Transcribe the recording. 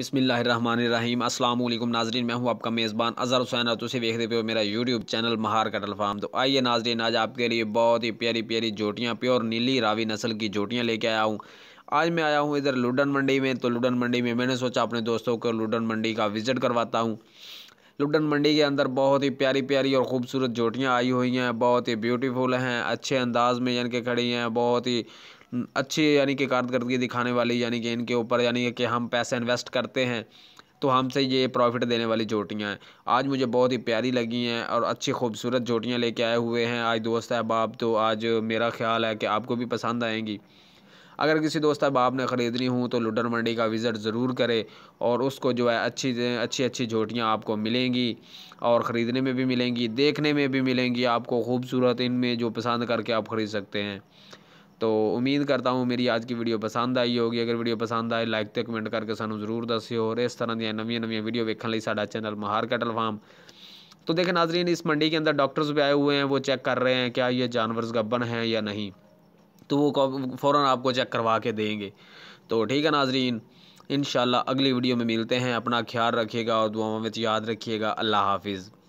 बिसमीम अल्लाम नाजरीन मैं हूँ आपका मेज़बान अज़हर हुसैन और तुम देखते पे हो मेरा यूट्यूब चैनल महार कटल फार्म तो आइए नाजरीन आज आपके लिए बहुत ही प्यारी प्यारी जोटियाँ प्योर नीली रावी नस्ल की जोटियाँ लेके आया हूँ आज मैं आया हूँ इधर लुडन मंडी में तो लुडन मंडी में मैंने सोचा अपने दोस्तों को लुडन मंडी का विज़िट करवाता हूँ लुडन मंडी के अंदर बहुत ही प्यारी प्यारी और ख़ूबसूरत जोटियाँ आई हुई हैं बहुत ही ब्यूटीफुल हैं अच्छे अंदाज में यानी कि खड़ी हैं बहुत ही अच्छी यानी कि कारदगी दिखाने वाली यानी कि इनके ऊपर यानी कि हम पैसे इन्वेस्ट करते हैं तो हमसे ये प्रॉफिट देने वाली जोटियाँ हैं आज मुझे बहुत ही प्यारी लगी हैं और अच्छी खूबसूरत जोटियाँ लेके आए हुए हैं आज दोस्त अहबाब तो आज मेरा ख्याल है कि आपको भी पसंद आएंगी अगर किसी दोस्त अब ने ख़रीदनी हो तो लुडर मंडी का विज़िट ज़रूर करें और उसको जो है अच्छी अच्छी अच्छी झोटियाँ आपको मिलेंगी और ख़रीदने में भी मिलेंगी देखने में भी मिलेंगी आपको खूबसूरत इनमें जो पसंद करके आप ख़रीद सकते हैं तो उम्मीद करता हूँ मेरी आज की वीडियो पसंद आई होगी अगर वीडियो पसंद आए लाइक तो कमेंट करके सू ज़रूर दस्यो और इस तरह ਦੀਆਂ नवी नवी वीडियो देखने लाडा चैनल महार कैटल फार्म तो देखें नाजरीन इस मंडी के अंदर डॉक्टर्स भी आए हुए हैं वो चेक कर रहे हैं क्या ये जानवर गबन है या नहीं तो वो फ़ौर आपको चेक करवा के देंगे तो ठीक है नाजरीन इन अगली वीडियो में मिलते हैं अपना ख्याल रखिएगा और दुआ में तो याद रखिएगा अल्लाह हाफिज़